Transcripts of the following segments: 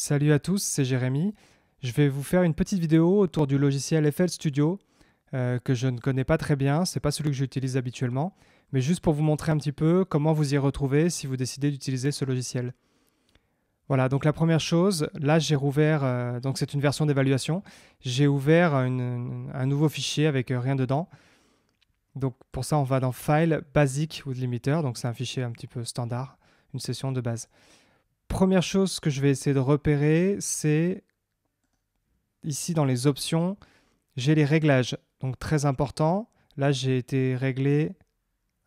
Salut à tous, c'est Jérémy. Je vais vous faire une petite vidéo autour du logiciel FL Studio euh, que je ne connais pas très bien, c'est pas celui que j'utilise habituellement, mais juste pour vous montrer un petit peu comment vous y retrouver si vous décidez d'utiliser ce logiciel. Voilà, donc la première chose, là j'ai rouvert, euh, donc c'est une version d'évaluation, j'ai ouvert un nouveau fichier avec euh, rien dedans. Donc pour ça, on va dans File, Basic ou Limiter, donc c'est un fichier un petit peu standard, une session de base première chose que je vais essayer de repérer, c'est ici dans les options, j'ai les réglages. Donc très important. Là, j'ai été réglé.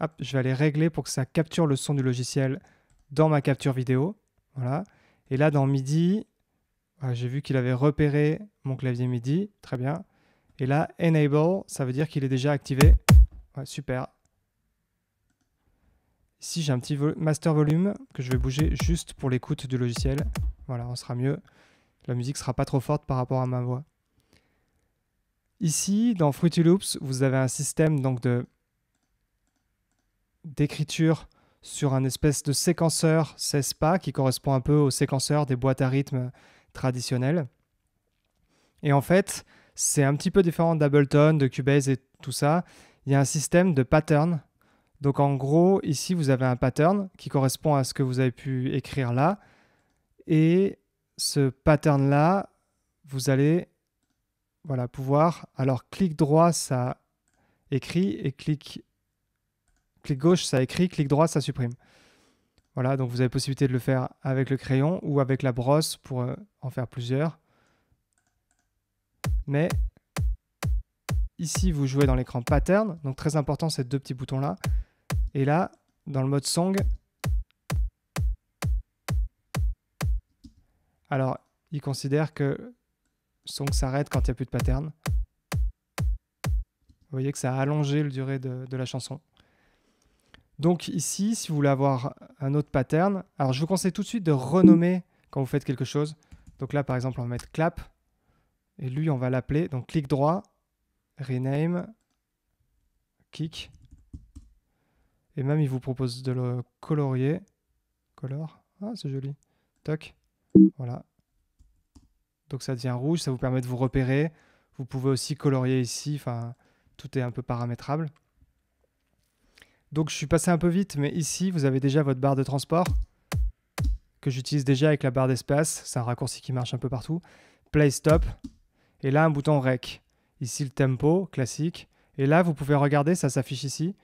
Hop, je vais aller régler pour que ça capture le son du logiciel dans ma capture vidéo. Voilà. Et là, dans MIDI, ah, j'ai vu qu'il avait repéré mon clavier MIDI. Très bien. Et là, Enable, ça veut dire qu'il est déjà activé. super. Ici, j'ai un petit master volume que je vais bouger juste pour l'écoute du logiciel. Voilà, on sera mieux. La musique sera pas trop forte par rapport à ma voix. Ici, dans Fruity Loops, vous avez un système donc de d'écriture sur un espèce de séquenceur 16 pas qui correspond un peu au séquenceur des boîtes à rythme traditionnelles. Et en fait, c'est un petit peu différent d'Ableton, de Cubase et tout ça. Il y a un système de pattern donc en gros, ici, vous avez un pattern qui correspond à ce que vous avez pu écrire là. Et ce pattern-là, vous allez voilà, pouvoir... Alors, clic droit, ça écrit, et clic, clic gauche, ça écrit, clic droit, ça supprime. Voilà, donc vous avez possibilité de le faire avec le crayon ou avec la brosse pour euh, en faire plusieurs. Mais ici, vous jouez dans l'écran pattern. Donc très important, ces deux petits boutons-là. Et là, dans le mode song, alors il considère que song s'arrête quand il n'y a plus de pattern. Vous voyez que ça a allongé le durée de, de la chanson. Donc ici, si vous voulez avoir un autre pattern, alors je vous conseille tout de suite de renommer quand vous faites quelque chose. Donc là, par exemple, on va mettre clap. Et lui, on va l'appeler. Donc clic droit, rename, kick. Et même, il vous propose de le colorier. Color. Ah, c'est joli. Toc. Voilà. Donc ça devient rouge, ça vous permet de vous repérer. Vous pouvez aussi colorier ici. Enfin, tout est un peu paramétrable. Donc je suis passé un peu vite, mais ici, vous avez déjà votre barre de transport que j'utilise déjà avec la barre d'espace. C'est un raccourci qui marche un peu partout. Play Stop. Et là, un bouton Rec. Ici, le tempo classique. Et là, vous pouvez regarder, ça s'affiche ici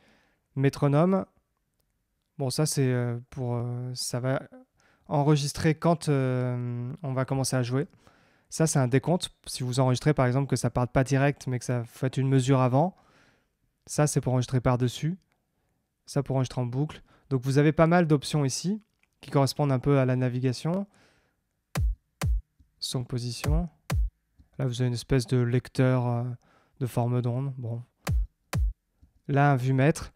métronome. Bon, ça, c'est euh, pour. Euh, ça va enregistrer quand euh, on va commencer à jouer. Ça, c'est un décompte. Si vous enregistrez, par exemple, que ça parte pas direct, mais que ça fait une mesure avant, ça, c'est pour enregistrer par-dessus. Ça, pour enregistrer en boucle. Donc, vous avez pas mal d'options ici qui correspondent un peu à la navigation. Son position. Là, vous avez une espèce de lecteur de forme d'onde. Bon. Là, un vue mètre.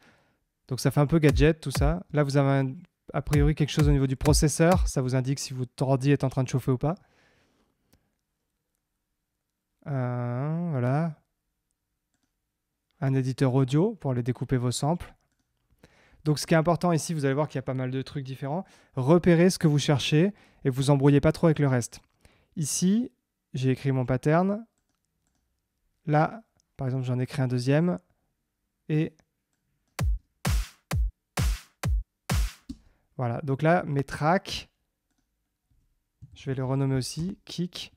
Donc ça fait un peu gadget tout ça. Là, vous avez a priori quelque chose au niveau du processeur. Ça vous indique si votre ordi est en train de chauffer ou pas. Euh, voilà. Un éditeur audio pour aller découper vos samples. Donc ce qui est important ici, vous allez voir qu'il y a pas mal de trucs différents. Repérez ce que vous cherchez et vous embrouillez pas trop avec le reste. Ici, j'ai écrit mon pattern. Là, par exemple, j'en ai créé un deuxième. Et Voilà, donc là, mes tracks, je vais les renommer aussi, kick,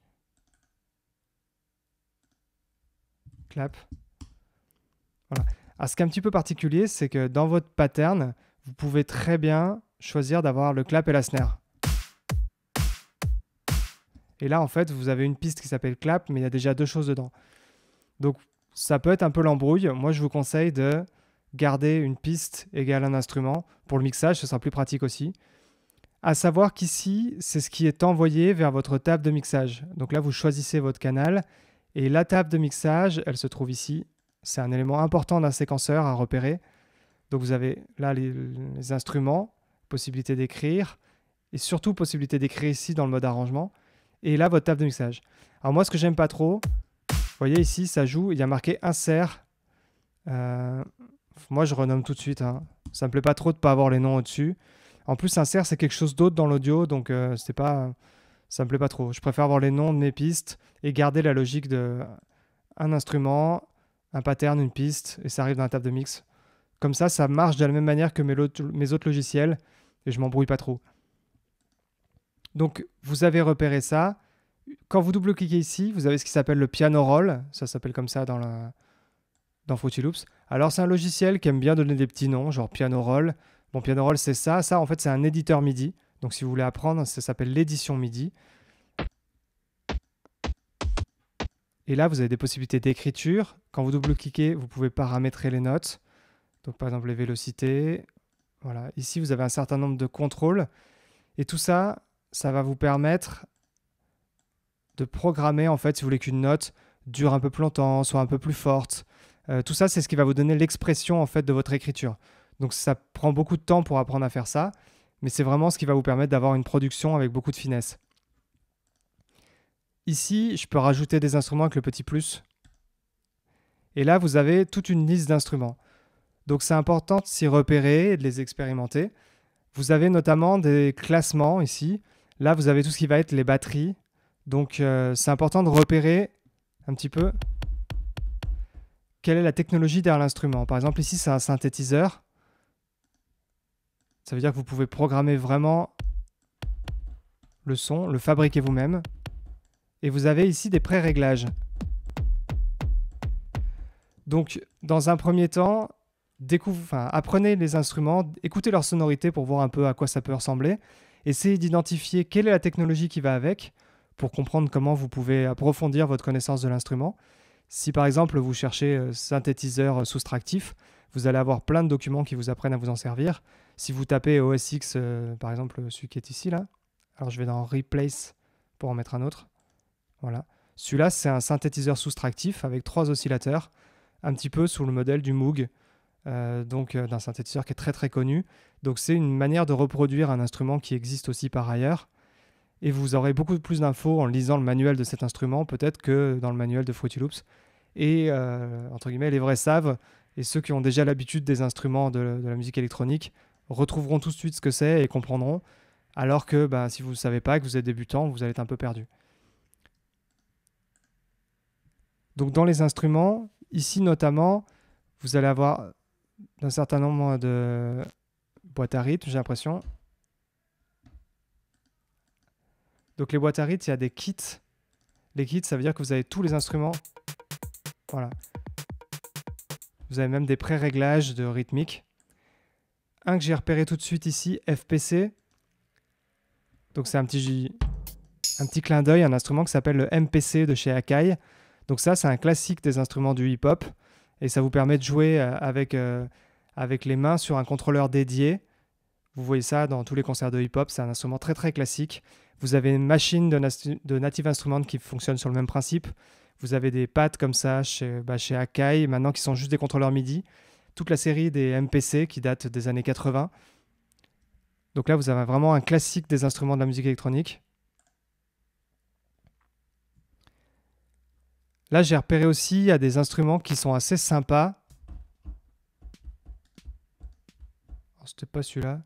clap. Voilà. ce qui est un petit peu particulier, c'est que dans votre pattern, vous pouvez très bien choisir d'avoir le clap et la snare. Et là, en fait, vous avez une piste qui s'appelle clap, mais il y a déjà deux choses dedans. Donc, ça peut être un peu l'embrouille. Moi, je vous conseille de garder une piste égale un instrument. Pour le mixage, ce sera plus pratique aussi. À savoir qu'ici, c'est ce qui est envoyé vers votre table de mixage. Donc là, vous choisissez votre canal et la table de mixage, elle se trouve ici. C'est un élément important d'un séquenceur à repérer. Donc vous avez là les, instruments, possibilité d'écrire et surtout possibilité d'écrire ici dans le mode arrangement. Et là, votre table de mixage. Alors moi, ce que j'aime pas trop, vous voyez ici, ça joue, il y a marqué insert. Euh, moi, je renomme tout de suite. Hein. Ça me plaît pas trop de pas avoir les noms au-dessus. En plus, insert, c'est quelque chose d'autre dans l'audio, donc ça euh, c'est pas, ça me plaît pas trop. Je préfère avoir les noms de mes pistes et garder la logique de un instrument, un pattern, une piste, et ça arrive dans la table de mix. Comme ça, ça marche de la même manière que mes, mes autres logiciels, et je m'embrouille pas trop. Donc, vous avez repéré ça. Quand vous double-cliquez ici, vous avez ce qui s'appelle le piano roll. Ça s'appelle comme ça dans la, dans Fruity Loops. Alors c'est un logiciel qui aime bien donner des petits noms, genre Piano Roll. Bon, Piano Roll c'est ça, ça en fait c'est un éditeur MIDI. Donc si vous voulez apprendre, ça s'appelle l'édition MIDI. Et là, vous avez des possibilités d'écriture. Quand vous double-cliquez, vous pouvez paramétrer les notes. Donc par exemple les vélocités. Voilà, ici vous avez un certain nombre de contrôles. Et tout ça, ça va vous permettre de programmer en fait si vous voulez qu'une note dure un peu plus longtemps, soit un peu plus forte, euh, tout ça, c'est ce qui va vous donner l'expression en fait de votre écriture. Donc ça prend beaucoup de temps pour apprendre à faire ça, mais c'est vraiment ce qui va vous permettre d'avoir une production avec beaucoup de finesse. Ici, je peux rajouter des instruments avec le petit plus. Et là, vous avez toute une liste d'instruments. Donc c'est important de s'y repérer et de les expérimenter. Vous avez notamment des classements ici. Là, vous avez tout ce qui va être les batteries. Donc euh, c'est important de repérer un petit peu quelle est la technologie derrière l'instrument. Par exemple, ici, c'est un synthétiseur. Ça veut dire que vous pouvez programmer vraiment le son, le fabriquer vous-même. Et vous avez ici des pré-réglages. Donc, dans un premier temps, apprenez les instruments, écoutez leur sonorité pour voir un peu à quoi ça peut ressembler. Essayez d'identifier quelle est la technologie qui va avec pour comprendre comment vous pouvez approfondir votre connaissance de l'instrument. Si par exemple vous cherchez euh, synthétiseur euh, soustractif, vous allez avoir plein de documents qui vous apprennent à vous en servir. Si vous tapez OSX, euh, par exemple celui qui est ici là, alors je vais dans Replace pour en mettre un autre. Voilà. Celui-là, c'est un synthétiseur soustractif avec trois oscillateurs, un petit peu sous le modèle du Moog, donc d'un synthétiseur qui est très très connu. Donc c'est une manière de reproduire un instrument qui existe aussi par ailleurs. Et vous aurez beaucoup plus d'infos en lisant le manuel de cet instrument, peut-être que dans le manuel de Fruity Loops et euh, entre guillemets les vrais savent et ceux qui ont déjà l'habitude des instruments de, la musique électronique retrouveront tout de suite ce que c'est et comprendront, alors que bah, si vous ne savez pas, que vous êtes débutant, vous allez être un peu perdu. Donc dans les instruments, ici notamment, vous allez avoir un certain nombre de boîtes à rythme, j'ai l'impression. Donc les boîtes à rythme, il y a des kits. Les kits, ça veut dire que vous avez tous les instruments voilà. Vous avez même des pré-réglages de rythmique. Un que j'ai repéré tout de suite ici, FPC. Donc c'est un petit, un petit clin d'œil, un instrument qui s'appelle le MPC de chez Akai. Donc ça, c'est un classique des instruments du hip-hop. Et ça vous permet de jouer euh, euh, avec, les mains sur un contrôleur dédié. Vous voyez ça dans tous les concerts de hip-hop, c'est un instrument très très classique. Vous avez une machine de, Native instrument qui fonctionne sur le même principe. Vous avez des pattes comme ça bah, chez, Akai, maintenant qui sont juste des contrôleurs MIDI. Toute la série des MPC qui date des années 80. Donc là, vous avez vraiment un classique des instruments de la musique électronique. Là, j'ai repéré aussi à des instruments qui sont assez sympas. C'était pas celui-là.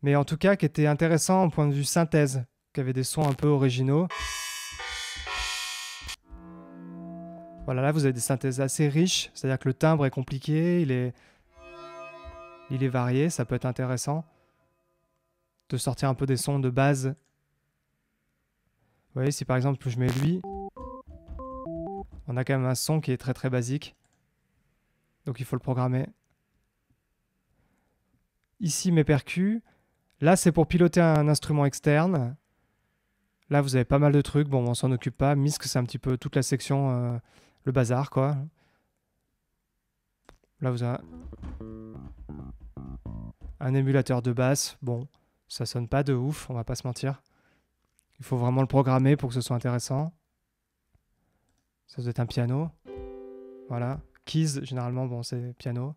Mais en tout cas, qui était intéressant au point de vue synthèse qui avait des sons un peu originaux. Voilà, là vous avez des synthèses assez riches, c'est-à-dire que le timbre est compliqué, il est, il est varié, ça peut être intéressant de sortir un peu des sons de base. Vous voyez, si par exemple je mets lui, on a quand même un son qui est très très basique, donc il faut le programmer. Ici mes percus, là c'est pour piloter un instrument externe, Là, vous avez pas mal de trucs. Bon, on s'en occupe pas. MISC, c'est un petit peu toute la section, euh, le bazar, quoi. Là, vous avez un émulateur de basse. Bon, ça sonne pas de ouf, on va pas se mentir. Il faut vraiment le programmer pour que ce soit intéressant. Ça doit être un piano. Voilà. Keys, généralement, bon, c'est piano.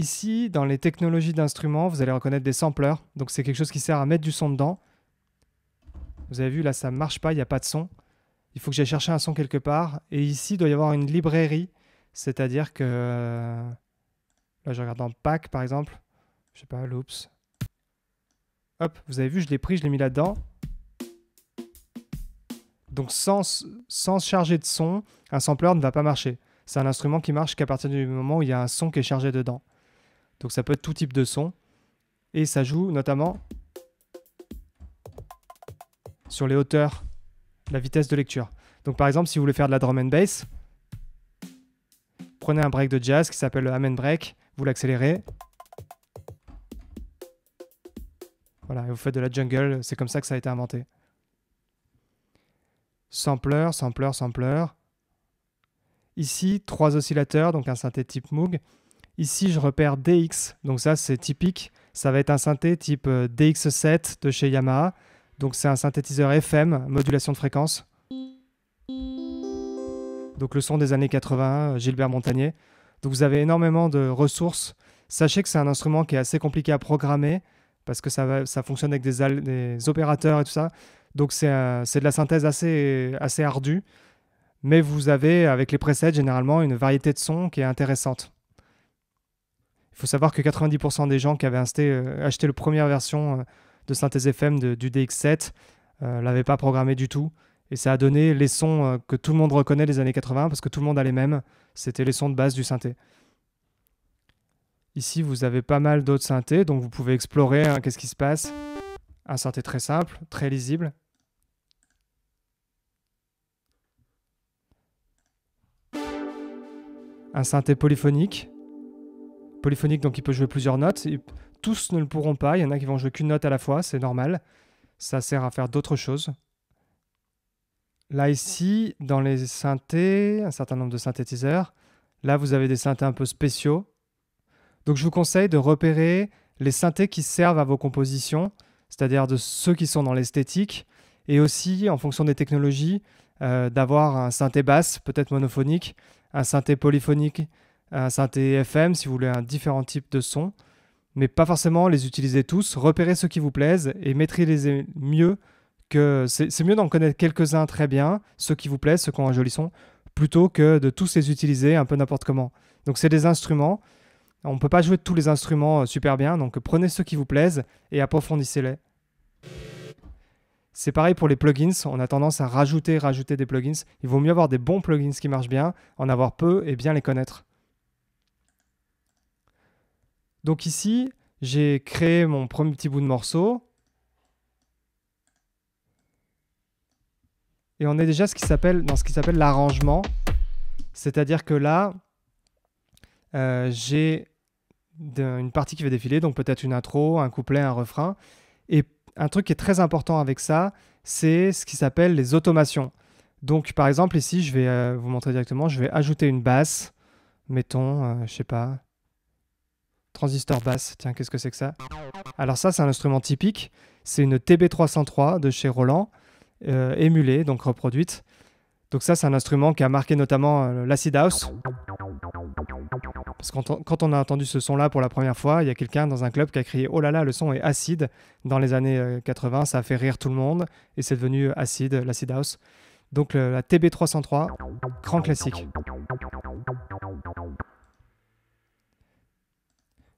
ici, dans les technologies d'instruments, vous allez reconnaître des samplers. Donc c'est quelque chose qui sert à mettre du son dedans. Vous avez vu, là, ça ne marche pas, il n'y a pas de son. Il faut que j'aille chercher un son quelque part. Et ici, il doit y avoir une librairie. C'est-à-dire que... Euh, là, je regarde dans Pack, par exemple. Je sais pas, Loops. Hop, vous avez vu, je l'ai pris, je l'ai mis là-dedans. Donc sans, sans charger de son, un sampler ne va pas marcher. C'est un instrument qui marche qu'à partir du moment où il y a un son qui est chargé dedans. Donc ça peut être tout type de son. Et ça joue notamment sur les hauteurs, la vitesse de lecture. Donc par exemple, si vous voulez faire de la drum and bass, prenez un break de jazz qui s'appelle le Amen Break, vous l'accélérez. Voilà, et vous faites de la jungle, c'est comme ça que ça a été inventé. Sampler, sampler, sampler. Ici, trois oscillateurs, donc un synthé type Moog. Ici, je repère DX, donc ça c'est typique. Ça va être un synthé type euh, DX7 de chez Yamaha. Donc c'est un synthétiseur FM, modulation de fréquence. Donc le son des années 80, euh, Gilbert Montagnier. Donc vous avez énormément de ressources. Sachez que c'est un instrument qui est assez compliqué à programmer parce que ça, va, fonctionne avec des, opérateurs et tout ça. Donc euh, c'est de la synthèse assez, assez ardue. Mais vous avez avec les presets généralement une variété de sons qui est intéressante. Il faut savoir que 90% des gens qui avaient euh, acheté, la première version euh, de Synthèse FM du DX7 ne euh, l'avaient pas programmé du tout. Et ça a donné les sons que tout le monde reconnaît des années 80 parce que tout le monde a les mêmes. C'était les sons de base du synthé. Ici, vous avez pas mal d'autres synthés, donc vous pouvez explorer hein, qu'est-ce qui se passe. Un synthé très simple, très lisible. Un synthé polyphonique. Polyphonique, donc il peut jouer plusieurs notes. Et tous ne le pourront pas. Il y en a qui vont jouer qu'une note à la fois, c'est normal. Ça sert à faire d'autres choses. Là, ici, dans les synthés, un certain nombre de synthétiseurs, là, vous avez des synthés un peu spéciaux. Donc, je vous conseille de repérer les synthés qui servent à vos compositions, c'est-à-dire de ceux qui sont dans l'esthétique, et aussi, en fonction des technologies, euh, d'avoir un synthé basse, peut-être monophonique, un synthé polyphonique, un synthé FM si vous voulez un différent type de son, mais pas forcément les utiliser tous. Repérez ceux qui vous plaisent et maîtrisez mieux que c'est mieux d'en connaître quelques-uns très bien, ceux qui vous plaisent, ceux qui ont un joli son, plutôt que de tous les utiliser un peu n'importe comment. Donc c'est des instruments. On ne peut pas jouer tous les instruments euh, super bien, donc prenez ceux qui vous plaisent et approfondissez-les. C'est pareil pour les plugins, on a tendance à rajouter, rajouter des plugins. Il vaut mieux avoir des bons plugins qui marchent bien, en avoir peu et bien les connaître. Donc ici, j'ai créé mon premier petit bout de morceau. Et on est déjà ce qui s'appelle dans ce qui s'appelle l'arrangement. C'est-à-dire que là, euh, j'ai une partie qui va défiler, donc peut-être une intro, un couplet, un refrain. Et un truc qui est très important avec ça, c'est ce qui s'appelle les automations. Donc par exemple ici, je vais euh, vous montrer directement, je vais ajouter une basse, mettons, je euh, je sais pas, Transistor basse, tiens, qu'est-ce que c'est que ça Alors ça, c'est un instrument typique. C'est une TB303 de chez Roland, euh, émulée, donc reproduite. Donc ça, c'est un instrument qui a marqué notamment euh, l'acid house. Parce que quand on, a entendu ce son-là pour la première fois, il y a quelqu'un dans un club qui a crié « Oh là là, le son est acide !» Dans les années 80, euh, ça a fait rire tout le monde, et c'est devenu acide, l'acid house. Donc la TB303, grand classique.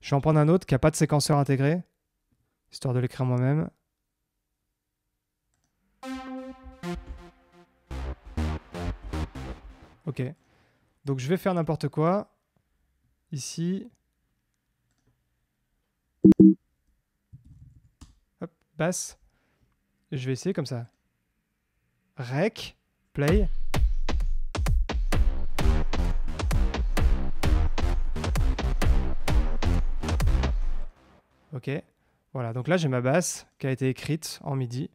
Je vais en prendre un autre qui n'a pas de séquenceur intégré, histoire de l'écrire moi-même. Ok. Donc je vais faire n'importe quoi. Ici. Hop, basse. Je vais essayer comme ça. Rec, play. OK Voilà, donc là j'ai ma basse qui a été écrite en MIDI.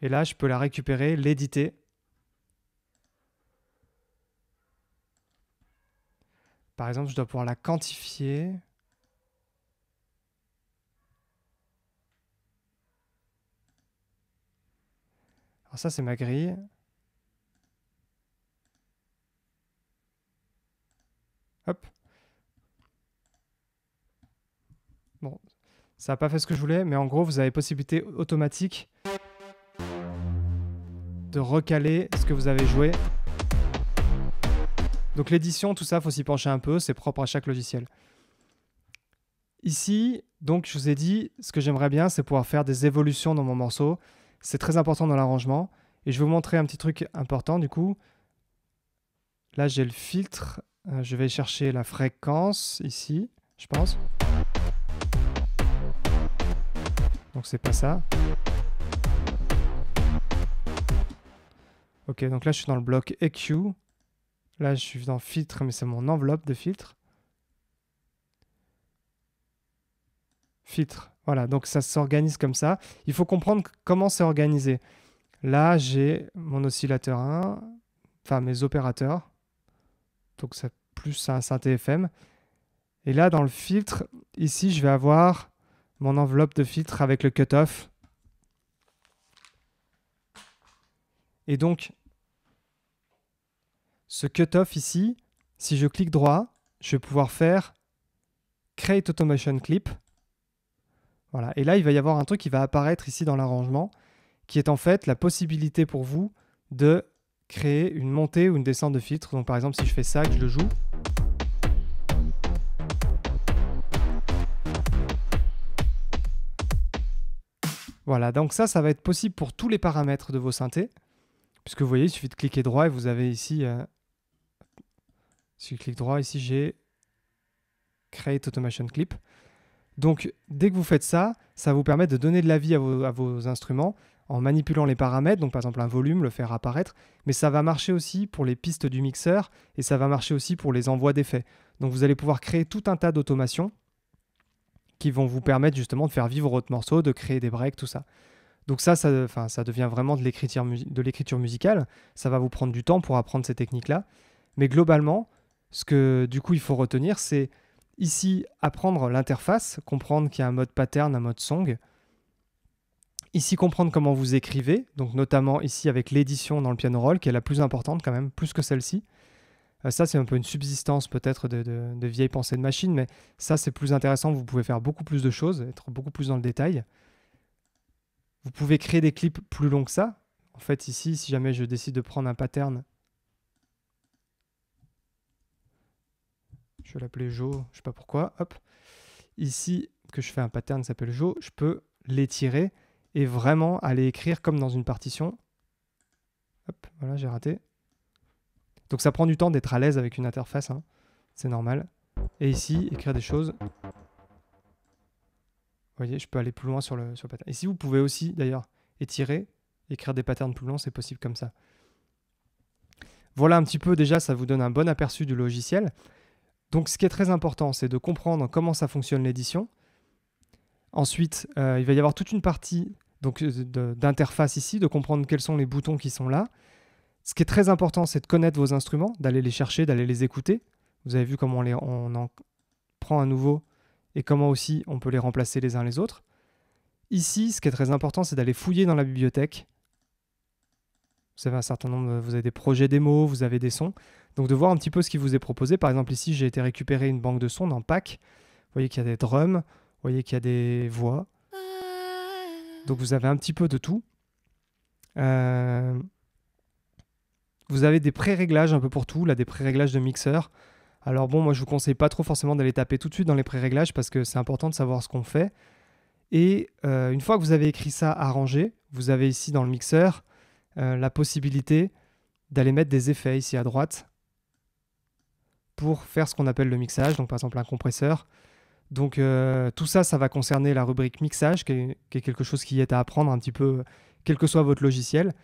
Et là je peux la récupérer, l'éditer. Par exemple, je dois pouvoir la quantifier. Alors ça c'est ma grille. Ça n'a pas fait ce que je voulais, mais en gros, vous avez possibilité automatique de recaler ce que vous avez joué. Donc l'édition, tout ça, faut s'y pencher un peu, c'est propre à chaque logiciel. Ici, donc je vous ai dit, ce que j'aimerais bien, c'est pouvoir faire des évolutions dans mon morceau. C'est très important dans l'arrangement. Et je vais vous montrer un petit truc important du coup. Là, j'ai le filtre. Euh, je vais chercher la fréquence ici, je pense. Donc c'est pas ça. Ok, donc là je suis dans le bloc EQ. Là je suis dans filtre, mais c'est mon enveloppe de filtre. Filtre, voilà, donc ça s'organise comme ça. Il faut comprendre comment c'est organisé. Là j'ai mon oscillateur 1, enfin mes opérateurs. Donc ça plus un synthé FM. Et là dans le filtre, ici je vais avoir mon enveloppe de filtre avec le cutoff. Et donc, ce cutoff ici, si je clique droit, je vais pouvoir faire Create Automation Clip. Voilà. Et là, il va y avoir un truc qui va apparaître ici dans l'arrangement, qui est en fait la possibilité pour vous de créer une montée ou une descente de filtre. Donc par exemple, si je fais ça, que je le joue, Voilà, donc ça, ça va être possible pour tous les paramètres de vos synthés. Puisque vous voyez, il suffit de cliquer droit et vous avez ici... Euh, si je clique droit, ici j'ai Create Automation Clip. Donc dès que vous faites ça, ça vous permet de donner de la vie à vos, à vos instruments en manipulant les paramètres, donc par exemple un volume, le faire apparaître, mais ça va marcher aussi pour les pistes du mixeur et ça va marcher aussi pour les envois d'effets. Donc vous allez pouvoir créer tout un tas d'automations qui vont vous permettre justement de faire vivre votre morceau, de créer des breaks, tout ça. Donc ça, ça, enfin, ça devient vraiment de l'écriture, de l'écriture musicale. Ça va vous prendre du temps pour apprendre ces techniques-là. Mais globalement, ce que du coup il faut retenir, c'est ici apprendre l'interface, comprendre qu'il y a un mode pattern, un mode song. Ici comprendre comment vous écrivez, donc notamment ici avec l'édition dans le piano roll, qui est la plus importante quand même, plus que celle-ci. Euh, ça, c'est un peu une subsistance peut-être de, vieilles pensées de machine, mais ça, c'est plus intéressant. Vous pouvez faire beaucoup plus de choses, être beaucoup plus dans le détail. Vous pouvez créer des clips plus longs que ça. En fait, ici, si jamais je décide de prendre un pattern, je vais l'appeler Jo, je sais pas pourquoi, hop. Ici, que je fais un pattern qui s'appelle Joe, je peux l'étirer et vraiment aller écrire comme dans une partition. Hop, voilà, j'ai raté. Donc ça prend du temps d'être à l'aise avec une interface, hein. c'est normal. Et ici, écrire des choses. Vous voyez, je peux aller plus loin sur le, sur le pattern. Ici, vous pouvez aussi, d'ailleurs, étirer, écrire des patterns plus longs, c'est possible comme ça. Voilà un petit peu, déjà, ça vous donne un bon aperçu du logiciel. Donc ce qui est très important, c'est de comprendre comment ça fonctionne l'édition. Ensuite, euh, il va y avoir toute une partie euh, d'interface ici, de comprendre quels sont les boutons qui sont là. Ce qui est très important, c'est de connaître vos instruments, d'aller les chercher, d'aller les écouter. Vous avez vu comment on, les, en prend à nouveau et comment aussi on peut les remplacer les uns les autres. Ici, ce qui est très important, c'est d'aller fouiller dans la bibliothèque. Vous avez un certain nombre, vous avez des projets démos, vous avez des sons. Donc de voir un petit peu ce qui vous est proposé. Par exemple, ici, j'ai été récupérer une banque de sons dans Pack. Vous voyez qu'il y a des drums, vous voyez qu'il y a des voix. Donc vous avez un petit peu de tout. Euh, vous avez des pré-réglages un peu pour tout, là des pré-réglages de mixeur. Alors bon, moi je vous conseille pas trop forcément d'aller taper tout de suite dans les pré-réglages parce que c'est important de savoir ce qu'on fait. Et euh, une fois que vous avez écrit ça arrangé, vous avez ici dans le mixeur euh, la possibilité d'aller mettre des effets ici à droite pour faire ce qu'on appelle le mixage, donc par exemple un compresseur. Donc euh, tout ça, ça va concerner la rubrique mixage, qui est, quelque chose qui est à apprendre un petit peu, quel que soit votre logiciel.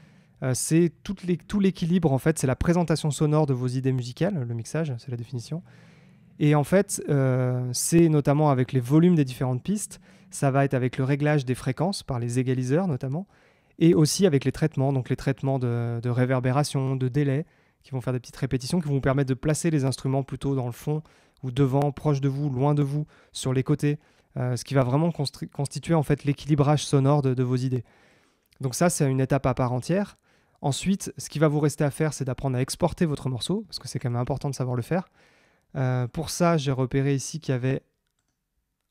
Euh, c'est tout l'équilibre, en fait, c'est la présentation sonore de vos idées musicales, le mixage, c'est la définition. Et en fait, euh, c'est notamment avec les volumes des différentes pistes, ça va être avec le réglage des fréquences par les égaliseurs notamment, et aussi avec les traitements, donc les traitements de, réverbération, de délai, qui vont faire des petites répétitions, qui vont vous permettre de placer les instruments plutôt dans le fond ou devant, proche de vous, loin de vous, sur les côtés, euh, ce qui va vraiment constituer en fait l'équilibrage sonore de, vos idées. Donc ça, c'est une étape à part entière. Ensuite, ce qui va vous rester à faire, c'est d'apprendre à exporter votre morceau, parce que c'est quand même important de savoir le faire. Euh, pour ça, j'ai repéré ici qu'il y avait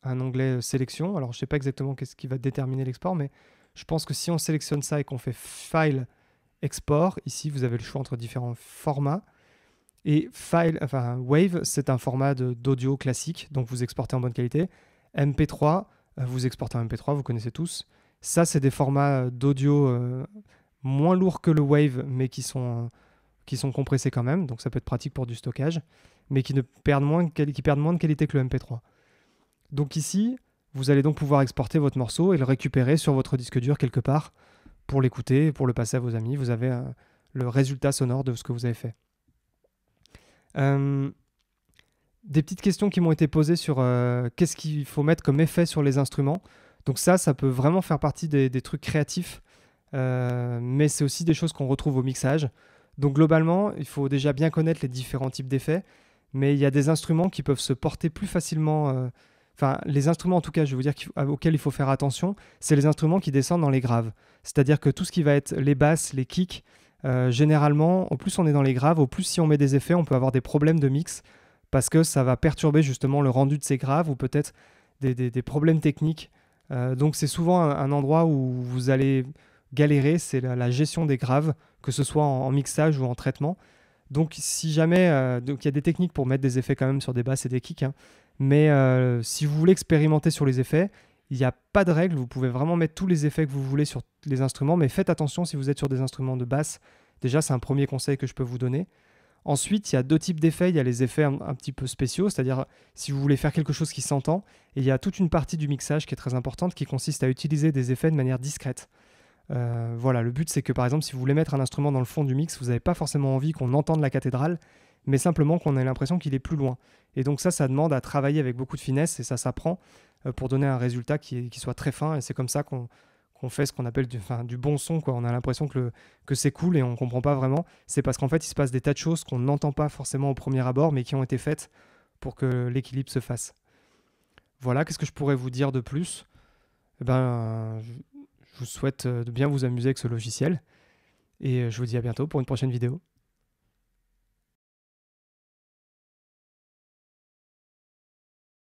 un onglet euh, sélection. Alors, je ne sais pas exactement qu'est-ce qui va déterminer l'export, mais je pense que si on sélectionne ça et qu'on fait File, Export, ici, vous avez le choix entre différents formats. Et File, enfin Wave, c'est un format d'audio classique, donc vous exportez en bonne qualité. MP3, euh, vous exportez en MP3, vous connaissez tous. Ça, c'est des formats d'audio moins lourds que le Wave, mais qui sont, qui sont compressés quand même, donc ça peut être pratique pour du stockage, mais qui, ne perdent moins, qui perdent moins de qualité que le MP3. Donc ici, vous allez donc pouvoir exporter votre morceau et le récupérer sur votre disque dur quelque part pour l'écouter, pour le passer à vos amis. Vous avez euh, le résultat sonore de ce que vous avez fait. Euh, des petites questions qui m'ont été posées sur euh, qu'est-ce qu'il faut mettre comme effet sur les instruments. Donc ça, ça peut vraiment faire partie des trucs créatifs euh, mais c'est aussi des choses qu'on retrouve au mixage. Donc globalement, il faut déjà bien connaître les différents types d'effets, mais il y a des instruments qui peuvent se porter plus facilement. Euh, enfin, les instruments en tout cas, je vais vous dire auxquels il faut faire attention, c'est les instruments qui descendent dans les graves. C'est-à-dire que tout ce qui va être les basses, les kicks, euh, généralement, au plus on est dans les graves, au plus si on met des effets, on peut avoir des problèmes de mix parce que ça va perturber justement le rendu de ces graves ou peut-être des, des, problèmes techniques. donc c'est souvent un endroit où vous allez galérer, c'est la, gestion des graves, que ce soit en, mixage ou en traitement. Donc si jamais, euh, donc il y a des techniques pour mettre des effets quand même sur des basses et des kicks, hein. mais euh, si vous voulez expérimenter sur les effets, il n'y a pas de règle, vous pouvez vraiment mettre tous les effets que vous voulez sur les instruments, mais faites attention si vous êtes sur des instruments de basse. Déjà, c'est un premier conseil que je peux vous donner. Ensuite, il y a deux types d'effets. Il y a les effets un, petit peu spéciaux, c'est-à-dire si vous voulez faire quelque chose qui s'entend, il y a toute une partie du mixage qui est très importante, qui consiste à utiliser des effets de manière discrète. Euh, voilà, le but c'est que par exemple, si vous voulez mettre un instrument dans le fond du mix, vous n'avez pas forcément envie qu'on entende la cathédrale, mais simplement qu'on ait l'impression qu'il est plus loin. Et donc ça, ça demande à travailler avec beaucoup de finesse et ça s'apprend euh, pour donner un résultat qui, soit très fin. Et c'est comme ça qu'on fait ce qu'on appelle du, bon son. Quoi. On a l'impression que, c'est cool et on ne comprend pas vraiment. C'est parce qu'en fait, il se passe des tas de choses qu'on n'entend pas forcément au premier abord, mais qui ont été faites pour que l'équilibre se fasse. Voilà, qu'est-ce que je pourrais vous dire de plus eh ben, je vous souhaite euh, de bien vous amuser avec ce logiciel et euh, je vous dis à bientôt pour une prochaine vidéo.